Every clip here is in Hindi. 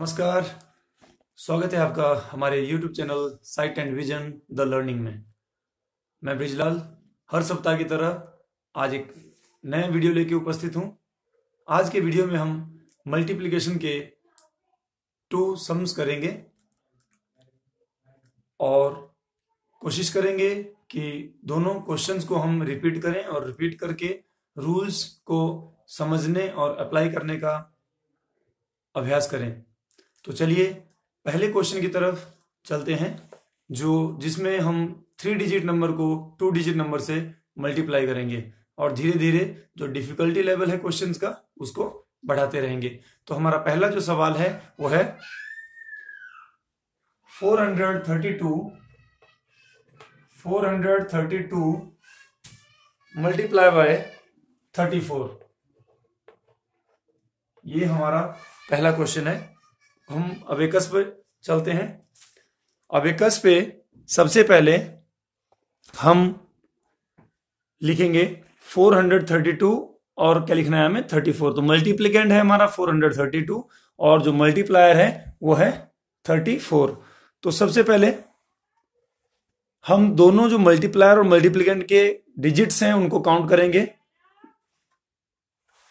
नमस्कार स्वागत है आपका हमारे YouTube channel site and vision the learning में मैं ब्रिजलाल हर सप्ताह की तरह आज एक नए वीडियो लेके उपस्थित हूँ आज के वीडियो में हम मल्टीप्लिकेशन के टू सम्स करेंगे और कोशिश करेंगे कि दोनों क्वेश्चंस को हम रिपीट करें और रिपीट करके रूल्स को समझने और अप्लाई करने का अभ्यास करें तो चलिए पहले क्वेश्चन की तरफ चलते हैं जो जिसमें हम थ्री डिजिट नंबर को टू डिजिट नंबर से मल्टीप्लाई करेंगे और धीरे धीरे जो डिफिकल्टी लेवल है क्वेश्चंस का उसको बढ़ाते रहेंगे तो हमारा पहला जो सवाल है वो है 432 432 मल्टीप्लाई बाय 34 ये हमारा पहला क्वेश्चन है हम अबेकस पे चलते हैं अबेकस पे सबसे पहले हम लिखेंगे 432 और क्या लिखना है हमें 34 तो मल्टीप्लीकेंट है हमारा 432 और जो मल्टीप्लायर है वो है 34 तो सबसे पहले हम दोनों जो मल्टीप्लायर और मल्टीप्लीकेंट के डिजिट्स हैं उनको काउंट करेंगे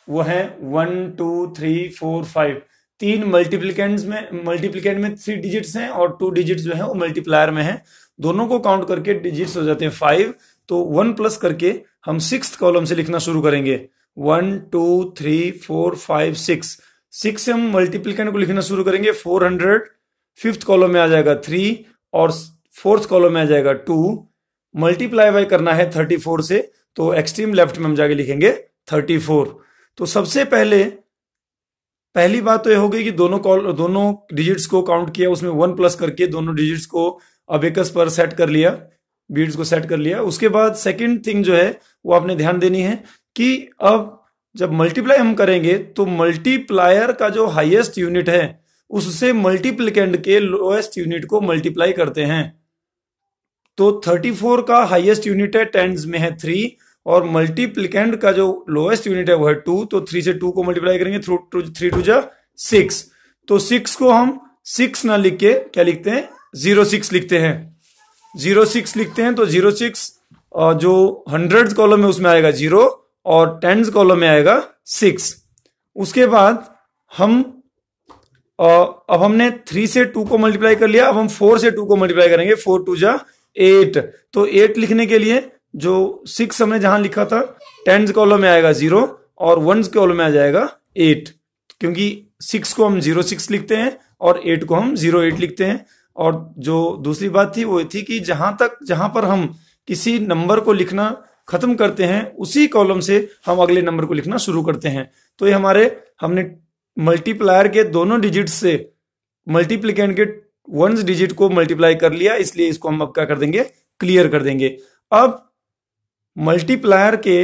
वो है one two three four five तीन मल्टीप्लीकेंट्स में मल्टीप्लीकेंट में थ्री डिजिट्स हैं और टू डिजिट्स जो है वो मल्टीप्लायर में है दोनों को काउंट करके डिजिट्स हो जाते हैं फाइव तो वन प्लस करके हम सिक्स कॉलम से लिखना शुरू करेंगे one two three four five six six से हम मल्टीप्लीकेंट को लिखना शुरू करेंगे फोर हंड्रेड फिफ्थ कॉलम में आ जाएगा थ्री और फोर्थ कॉलम में आ जाएगा टू मल्टीप्लाई बाय करना है थर्टी फोर से तो एक्सट्रीम लेफ्ट में हम जाके लिखेंगे थर्टी फोर तो सबसे पहले पहली बात तो यह हो गई कि दोनों कॉल दोनों डिजिट्स को काउंट किया उसमें वन प्लस करके दोनों डिजिट्स को अबेकस पर सेट कर लिया बीड्स को सेट कर लिया उसके बाद सेकेंड थिंग जो है वो आपने ध्यान देनी है कि अब जब मल्टीप्लाई हम करेंगे तो मल्टीप्लायर का जो हाईएस्ट यूनिट है उससे मल्टीप्लिकेंड के लोएस्ट यूनिट को मल्टीप्लाई करते हैं तो थर्टी का हाइएस्ट यूनिट है टेंस में है थ्री और मल्टीप्लिकेंड का जो लोएस्ट यूनिट है वो है टू तो थ्री से टू को मल्टीप्लाई करेंगे थ्रू टू थ्री टू जा सिक्स तो सिक्स को हम सिक्स ना लिख के क्या लिखते हैं जीरो सिक्स लिखते हैं जीरो सिक्स लिखते हैं तो जीरो सिक्स जो हंड्रेड कॉलम है उसमें आएगा जीरो और टेन्स कॉलम में आएगा सिक्स उसके बाद हम अब हमने थ्री से टू को मल्टीप्लाई कर लिया अब हम फोर से टू को मल्टीप्लाई करेंगे फोर टू जा एट तो एट लिखने के लिए जो सिक्स हमने जहां लिखा था टेंस कॉलम में आएगा जीरो और वन कॉलम में आ जाएगा एट क्योंकि सिक्स को हम जीरो सिक्स लिखते हैं और एट को हम जीरो एट लिखते हैं और जो दूसरी बात थी वो थी कि जहां तक जहां पर हम किसी नंबर को लिखना खत्म करते हैं उसी कॉलम से हम अगले नंबर को लिखना शुरू करते हैं तो ये हमारे हमने मल्टीप्लायर के दोनों डिजिट से मल्टीप्लीकेंट के वन डिजिट को मल्टीप्लाई कर लिया इसलिए इसको हम अब क्या कर देंगे क्लियर कर देंगे अब मल्टीप्लायर के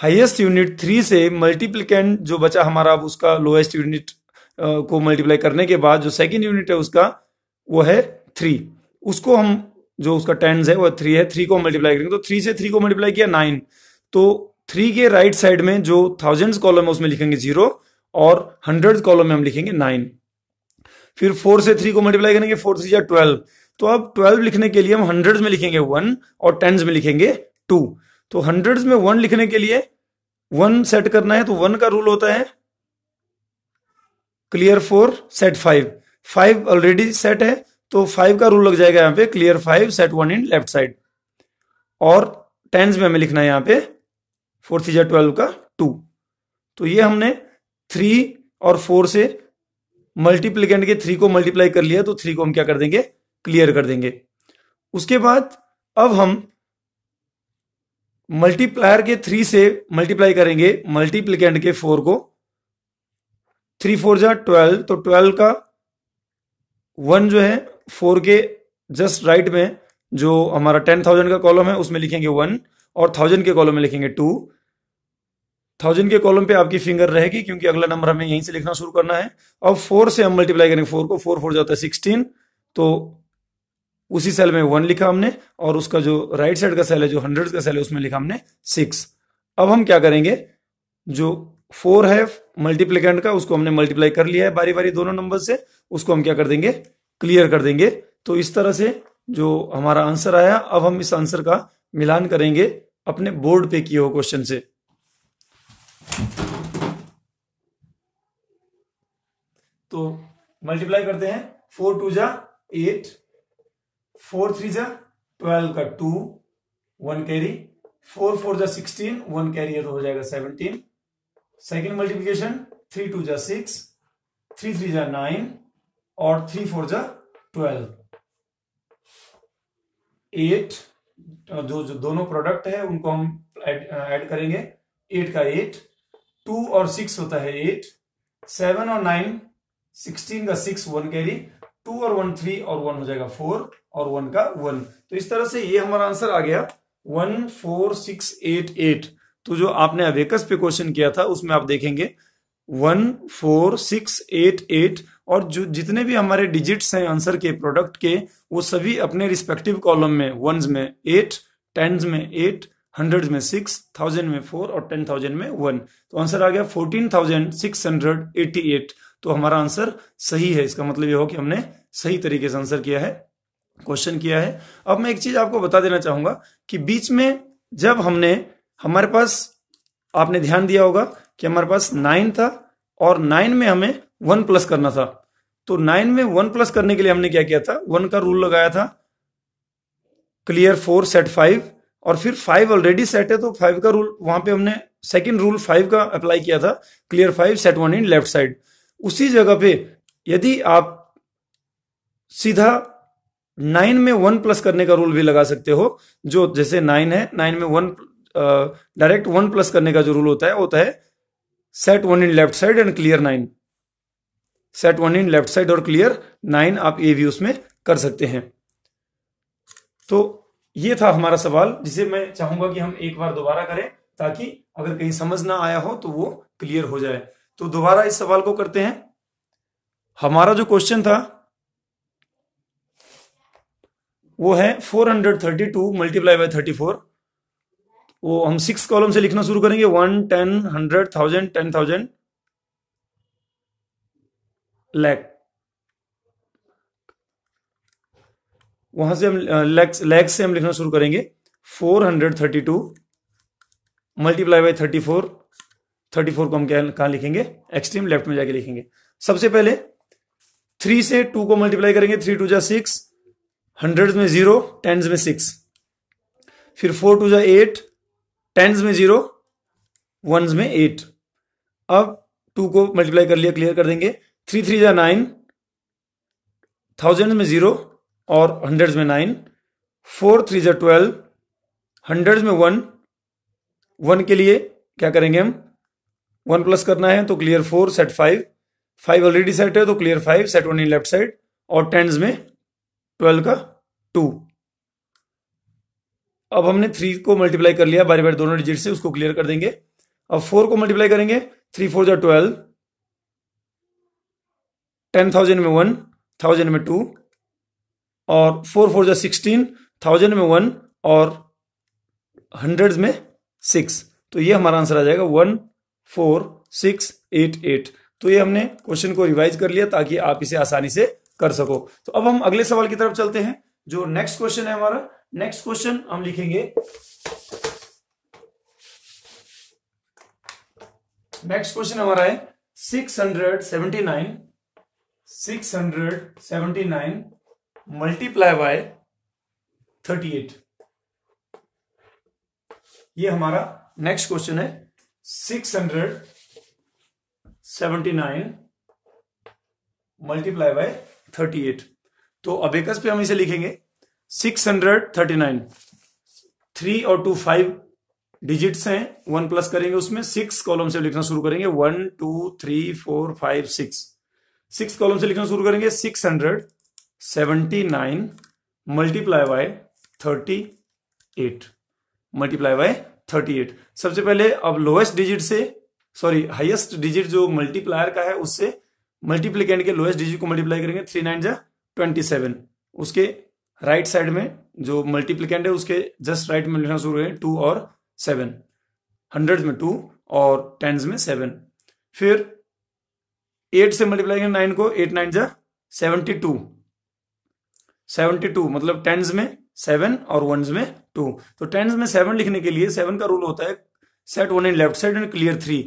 हाईएस्ट यूनिट थ्री से मल्टीप्लिकेंट जो बचा हमारा उसका लोएस्ट यूनिट को मल्टीप्लाई करने के बाद जो सेकंड यूनिट है उसका वो है थ्री उसको हम जो उसका टेंस है वो थ्री है थ्री को मल्टीप्लाई करेंगे तो थ्री से थ्री को मल्टीप्लाई किया नाइन तो थ्री के राइट साइड में जो थाउजेंड कॉलम है उसमें लिखेंगे जीरो और हंड्रेड कॉलम में हम लिखेंगे नाइन फिर फोर से थ्री को मल्टीप्लाई करेंगे फोर थ्री या ट्वेल्व तो अब ट्वेल्व लिखने के लिए हम हंड्रेड में लिखेंगे वन और टेंस में लिखेंगे टू तो हंड्रेड में वन लिखने के लिए वन सेट करना है तो वन का रूल होता है clear four set five five already set है तो फाइव का रूल लग जाएगा यहां पे clear five set one in left side और टेन्स में हमें लिखना है यहां पे फोर्थ थी ट्वेल्व का टू तो ये हमने थ्री और फोर से मल्टीप्लीकेंड के थ्री को मल्टीप्लाई कर लिया तो थ्री को हम क्या कर देंगे क्लियर कर देंगे उसके बाद अब हम मल्टीप्लायर के थ्री से मल्टीप्लाई करेंगे मल्टीप्लीकेंड के फोर को थ्री फोर जा ट्वेल्व तो ट्वेल्व का वन जो है फोर के जस्ट राइट में जो हमारा टेन थाउजेंड का कॉलम है उसमें लिखेंगे वन और थाउजेंड के कॉलम में लिखेंगे टू थाउजेंड के कॉलम पे आपकी फिंगर रहेगी क्योंकि अगला नंबर हमें यहीं से लिखना शुरू करना है अब फोर से हम मल्टीप्लाई करेंगे फोर को फोर फोर जाता है सिक्सटीन तो उसी सेल में वन लिखा हमने और उसका जो राइट साइड का सेल है जो हंड्रेड का सेल है उसमें लिखा हमने सिक्स अब हम क्या करेंगे जो फोर है मल्टीप्लीकेंट का उसको हमने मल्टीप्लाई कर लिया है बारी बारी दोनों नंबर से उसको हम क्या कर देंगे क्लियर कर देंगे तो इस तरह से जो हमारा आंसर आया अब हम इस आंसर का मिलान करेंगे अपने बोर्ड पे किए हुए क्वेश्चन से तो मल्टीप्लाई करते हैं फोर टू जा एट फोर थ्री जा ट्वेल्व का two one carry four four जा सिक्सटीन वन कैरी है तो हो जाएगा seventeen second multiplication three two जा सिक्स थ्री थ्री जा नाइन और थ्री फोर जा ट्वेल्व एट जो जो दोनों प्रोडक्ट है उनको हम ऐड करेंगे एट का एट टू और सिक्स होता है एट सेवन और नाइन सिक्सटीन का सिक्स वन कैरी टू और वन थ्री और वन हो जाएगा फोर और वन का वन तो इस तरह से ये हमारा आंसर आ गया one four six eight eight तो जो आपने अवेकस पे क्वेश्चन किया था उसमें आप देखेंगे one four six eight eight और जो जितने भी हमारे डिजिट्स हैं आंसर के प्रोडक्ट के वो सभी अपने रिस्पेक्टिव कॉलम में वंस में एट टेंस में एट हंड्रेड में सिक्स थाउजेंड में फोर और टेन थाउजेंड में वन तो आंसर आ गया fourteen thousand six hundred eighty eight तो हमारा आंसर सही है इसका मतलब यह हो कि हमने सही तरीके से आंसर किया है क्वेश्चन किया है अब मैं एक चीज आपको बता देना चाहूंगा कि बीच में जब हमने हमारे पास आपने ध्यान दिया होगा कि हमारे पास नाइन था और नाइन में हमें वन प्लस करना था तो नाइन में वन प्लस करने के लिए हमने क्या किया था वन का रूल लगाया था क्लियर फोर सेट फाइव और फिर फाइव ऑलरेडी सेट है तो फाइव का रूल वहां पे हमने सेकंड रूल फाइव का अप्लाई किया था clear five set one in left side उसी जगह पे यदि आप सीधा नाइन में वन प्लस करने का रूल भी लगा सकते हो जो जैसे नाइन है नाइन में वन डायरेक्ट वन प्लस करने का जो रूल होता है होता है set one in left side and clear nine set one in left side और क्लियर नाइन आप ये भी उसमें कर सकते हैं तो ये था हमारा सवाल जिसे मैं चाहूंगा कि हम एक बार दोबारा करें ताकि अगर कहीं समझ ना आया हो तो वो क्लियर हो जाए तो दोबारा इस सवाल को करते हैं हमारा जो क्वेश्चन था वो है 432 मल्टीप्लाई बाय थर्टी वो हम सिक्स कॉलम से लिखना शुरू करेंगे one ten hundred thousand ten thousand lakh वहां से हम लैक्स लैक से हम लिखना शुरू करेंगे 432 multiply by thirty thirty four को हम क्या कहा लिखेंगे एक्सट्रीम लेफ्ट में जाके लिखेंगे सबसे पहले थ्री से टू को मल्टीप्लाई करेंगे थ्री टू जा सिक्स हंड्रेड में जीरो टेंस में सिक्स फिर फोर टू जा एट टेंस में जीरो वन में एट अब टू को मल्टीप्लाई कर लिया क्लियर कर देंगे थ्री थ्री जा नाइन थाउजेंड में जीरो और हंड्रेड में नाइन फोर थ्री जा ट्वेल्व हंड्रेड में वन वन के लिए क्या करेंगे हम वन प्लस करना है तो clear four set five five already set है तो clear five set one in left side और टेंस में ट्वेल्व का टू अब हमने थ्री को मल्टीप्लाई कर लिया बारी बारी दोनों डिजिट से उसको क्लियर कर देंगे अब फोर को मल्टीप्लाई करेंगे थ्री फोर जो ट्वेल्व टेन थाउजेंड में वन थाउजेंड में टू और फोर फोर जो सिक्सटीन थाउजेंड में वन और हंड्रेड में सिक्स तो ये हमारा आंसर आ जाएगा one four six eight eight तो ये हमने क्वेश्चन को रिवाइज कर लिया ताकि आप इसे आसानी से कर सको तो अब हम अगले सवाल की तरफ चलते हैं जो नेक्स्ट क्वेश्चन है हमारा नेक्स्ट क्वेश्चन हम लिखेंगे नेक्स्ट क्वेश्चन हमारा है six hundred seventy nine six hundred seventy nine multiply by thirty eight ये हमारा नेक्स्ट क्वेश्चन है six hundred seventy nine multiply by thirty eight तो अबेकस पे हम इसे लिखेंगे six hundred thirty nine three और टू फाइव डिजिट्स हैं वन प्लस करेंगे उसमें सिक्स कॉलम से लिखना शुरू करेंगे one two three four five six six column से लिखना शुरू करेंगे six hundred seventy nine multiply by thirty eight multiply by thirty eight सबसे पहले अब लोएस्ट डिजिट से सॉरी हाईएस्ट डिजिट जो मल्टीप्लायर का है उससे मल्टीप्लीकेंट के लोएस्ट डिजिट को मल्टीप्लाई करेंगे थ्री नाइन जा ट्वेंटी सेवन उसके राइट right साइड में जो मल्टीप्लीकेंट है उसके जस्ट राइट right में लिखना शुरू करें टू और सेवन हंड्रेड में टू और टेंस में सेवन फिर एट से मल्टीप्लाई करेंगे नाइन को एट नाइन जा सेवेंटी टू सेवेंटी टू मतलब टेन्स में सेवन और वन में टू तो टेंस में सेवन लिखने के लिए सेवन का रूल होता है set one in left side and clear three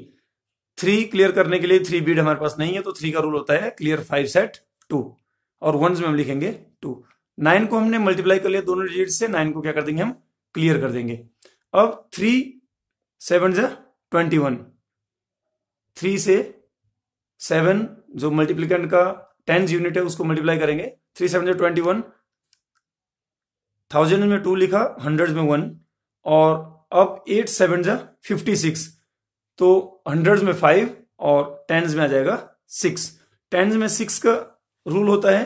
three clear करने के लिए थ्री बीड हमारे पास नहीं है तो थ्री का रूल होता है क्लियर फाइव सेट टू और वन में हम लिखेंगे टू नाइन को हमने मल्टीप्लाई कर लिया दोनों डिजिट से नाइन को क्या कर देंगे हम क्लियर कर देंगे अब थ्री सेवन जो ट्वेंटी वन थ्री से सेवन जो मल्टीप्लीकेंट का टेंस यूनिट है उसको मल्टीप्लाई करेंगे थ्री सेवन जो ट्वेंटी वन थाउजेंड में टू लिखा हंड्रेड में वन और अब एट सेवन जा फिफ्टी सिक्स तो हंड्रेड में फाइव और टेंस में आ जाएगा सिक्स टेंस में सिक्स का रूल होता है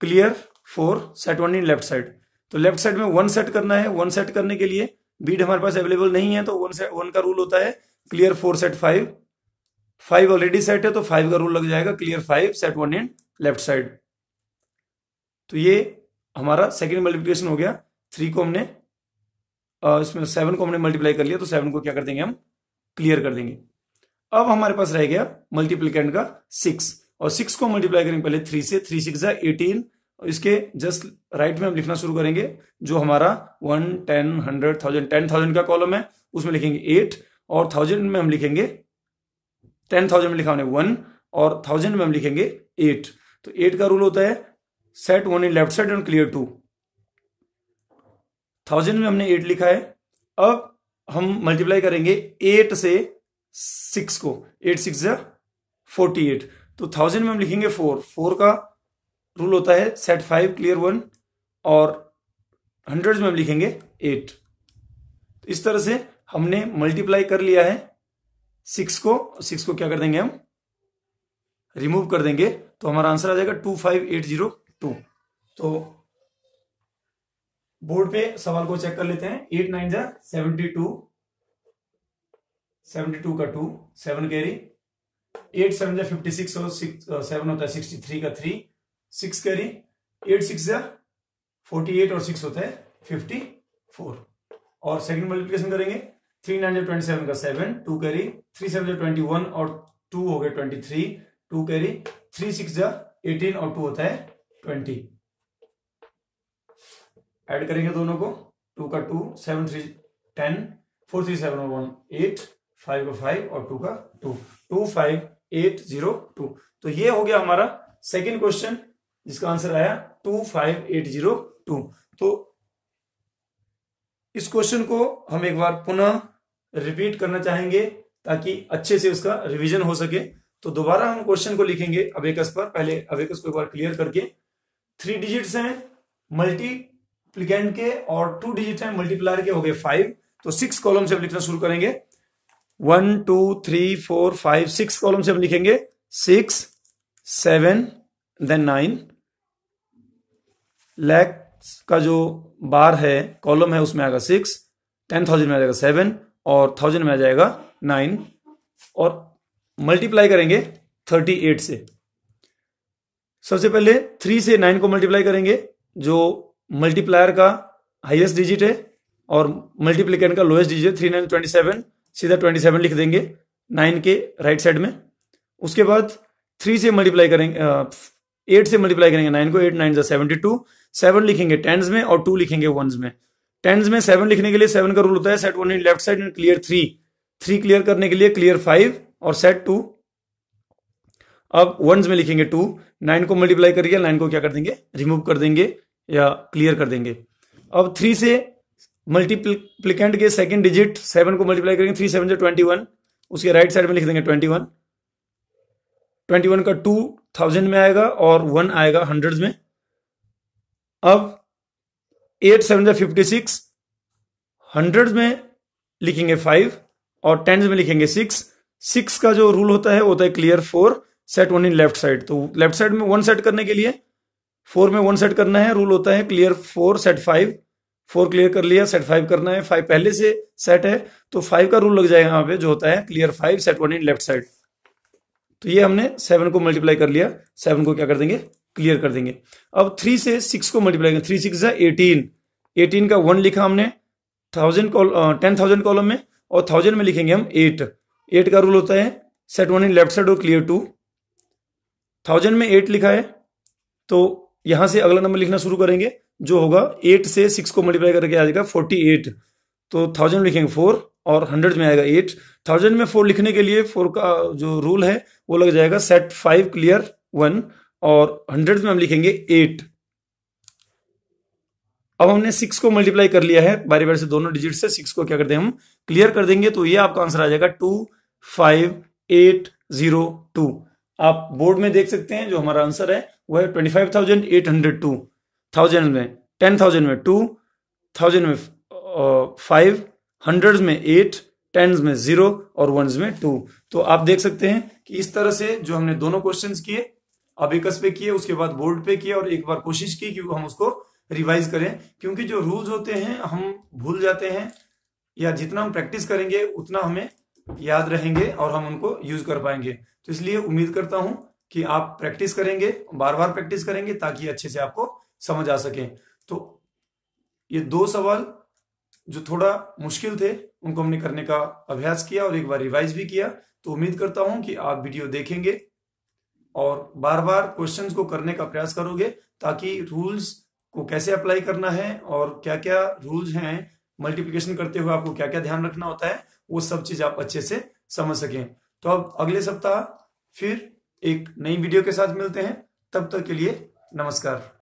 clear four set one in left side तो लेफ्ट साइड में वन सेट करना है वन सेट करने के लिए बीड हमारे पास अवेलेबल नहीं है तो वन सेट वन का रूल होता है clear four set five five already set है तो फाइव का रूल लग जाएगा clear five set one in left side तो ये हमारा सेकेंड मल्टीप्लीकेशन हो गया थ्री को हमने इसमें सेवन को हमने मल्टीप्लाई कर लिया तो सेवन को क्या कर देंगे हम क्लियर कर देंगे अब हमारे पास रह गया मल्टीप्लीकेंट का सिक्स और सिक्स को मल्टीप्लाई करेंगे पहले थ्री से थ्री सिक्स एटीन और इसके जस्ट राइट में हम लिखना शुरू करेंगे जो हमारा one ten hundred thousand ten thousand का कॉलम है उसमें लिखेंगे एट और थाउजेंड में हम लिखेंगे टेन थाउजेंड में लिखा हमने वन और थाउजेंड में हम लिखेंगे एट तो एट का रूल होता है set one in left side and clear two thousand में हमने एट लिखा है अब हम मल्टीप्लाई करेंगे एट से सिक्स को एट सिक्स फोर्टी एट तो थाउजेंड में हम लिखेंगे फोर फोर का रूल होता है सेट फाइव क्लियर वन और हंड्रेड में हम लिखेंगे एट तो इस तरह से हमने मल्टीप्लाई कर लिया है सिक्स को सिक्स को क्या कर देंगे हम रिमूव कर देंगे तो हमारा आंसर आ जाएगा two five eight zero two तो बोर्ड पे सवाल को चेक कर लेते हैं एट नाइन जा सेवेंटी टू सेवेंटी टू का two seven carry eight seven जा फिफ्टी सिक्स और सिक्स सेवन होता है सिक्सटी थ्री का three six carry eight six जा फोर्टी एट और सिक्स होता है फिफ्टी फोर और सेकंड मल्टीप्लिकेशन करेंगे थ्री नाइन जा ट्वेंटी सेवन का seven two carry three seven जा ट्वेंटी वन और टू हो गया twenty three two carry three six जा एटीन और टू होता है ट्वेंटी ऐड करेंगे दोनों को टू का two seven three ten four three seven one eight five का फाइव और टू का two two five eight zero two तो ये हो गया हमारा सेकेंड क्वेश्चन जिसका आंसर आया two five eight zero two तो इस क्वेश्चन को हम एक बार पुनः रिपीट करना चाहेंगे ताकि अच्छे से उसका रिवीजन हो सके तो दोबारा हम क्वेश्चन को लिखेंगे अबेकस पर पहले अबेकस को एक बार क्लियर करके थ्री डिजिट्स हैं मल्टीप्लीकेंट के और टू डिजिट हैं मल्टीप्लायर के हो गए फाइव तो सिक्स कॉलम से लिखना शुरू करेंगे one two three four five six column से हम लिखेंगे six seven then nine lakh का जो बार है कॉलम है उसमें आएगा सिक्स टेन थाउजेंड में आ जाएगा सेवन और थाउजेंड में आ जाएगा नाइन और मल्टीप्लाई करेंगे थर्टी एट से सबसे पहले थ्री से नाइन को मल्टीप्लाई करेंगे जो मल्टीप्लायर का हाईएस्ट डिजिट है और मल्टीप्लीकेंट का lowest digit three nine twenty seven सीधा ट्वेंटी सेवन लिख देंगे नाइन के राइट साइड में उसके बाद थ्री से मल्टीप्लाई करेंगे एट से मल्टीप्लाई करेंगे नाइन को एट नाइन जा सेवेंटी टू सेवन लिखेंगे टेंस में और टू लिखेंगे वंस में टेंस में सेवन लिखने के लिए सेवन का रूल होता है set one in left side and clear three three clear करने के लिए क्लियर फाइव और सेट टू अब वंस में लिखेंगे टू नाइन को मल्टीप्लाई करिए नाइन को क्या कर देंगे रिमूव कर देंगे या क्लियर कर देंगे अब थ्री से मल्टीप्लीकेंट के सेकंड डिजिट सेवन को मल्टीप्लाई करेंगे थ्री सेवन से ट्वेंटी वन उसके राइट साइड में लिख देंगे ट्वेंटी वन ट्वेंटी वन का टू थाउजेंड में आएगा और वन आएगा हंड्रेड में अब एट सेवन से फिफ्टी सिक्स हंड्रेड में लिखेंगे फाइव और टेन्स में लिखेंगे सिक्स सिक्स का जो रूल होता है वो होता है clear four set one in left side तो लेफ्ट साइड में वन सेट करने के लिए फोर में वन सेट करना है रूल होता है clear four set five four clear कर लिया सेट फाइव करना है फाइव पहले से सेट है तो फाइव का रूल लग जाएगा यहाँ पे जो होता है clear five set one in left side तो ये हमने सेवन को मल्टीप्लाई कर लिया सेवन को क्या कर देंगे क्लियर कर देंगे अब थ्री से सिक्स को मल्टीप्लाई करेंगे थ्री सिक्स है एटीन एटीन का वन लिखा हमने थाउजेंड टेन थाउजेंड कॉलम में और थाउजेंड में लिखेंगे हम एट एट का रूल होता है set one in left side और क्लियर टू थाउजेंड में एट लिखा है तो यहां से अगला नंबर लिखना शुरू करेंगे जो होगा एट से सिक्स को मल्टीप्लाई करके आ जाएगा फोर्टी एट तो थाउजेंड लिखेंगे फोर और हंड्रेड में आएगा एट थाउजेंड में फोर लिखने के लिए फोर का जो रूल है वो लग जाएगा सेट फाइव क्लियर वन और हंड्रेड में हम लिखेंगे एट अब हमने सिक्स को मल्टीप्लाई कर लिया है बारी बारी से दोनों डिजिट से सिक्स को क्या करते हैं हम क्लियर कर देंगे तो ये आपका आंसर आ जाएगा two five eight zero two आप बोर्ड में देख सकते हैं जो हमारा आंसर है वो है twenty five thousand eight hundred two thousand में टेन थाउजेंड में टू थाउजेंड में फाइव हंड्रेड में एट टेन्स में जीरो और वन में टू तो आप देख सकते हैं कि इस तरह से जो हमने दोनों क्वेश्चंस किए अब एकस पे किए उसके बाद बोर्ड पे किए और एक बार कोशिश की कि हम उसको रिवाइज करें क्योंकि जो रूल्स होते हैं हम भूल जाते हैं या जितना हम प्रैक्टिस करेंगे उतना हमें याद रहेंगे और हम उनको यूज कर पाएंगे तो इसलिए उम्मीद करता हूं कि आप प्रैक्टिस करेंगे बार बार प्रैक्टिस करेंगे ताकि अच्छे से आपको समझ आ सके तो ये दो सवाल जो थोड़ा मुश्किल थे उनको हमने करने का अभ्यास किया और एक बार रिवाइज भी किया तो उम्मीद करता हूं कि आप वीडियो देखेंगे और बार बार क्वेश्चंस को करने का प्रयास करोगे ताकि रूल्स को कैसे अप्लाई करना है और क्या क्या रूल्स हैं मल्टीप्लिकेशन करते हुए आपको क्या क्या ध्यान रखना होता है वो सब चीज आप अच्छे से समझ सकें तो अब अगले सप्ताह फिर एक नई वीडियो के साथ मिलते हैं तब तक के लिए नमस्कार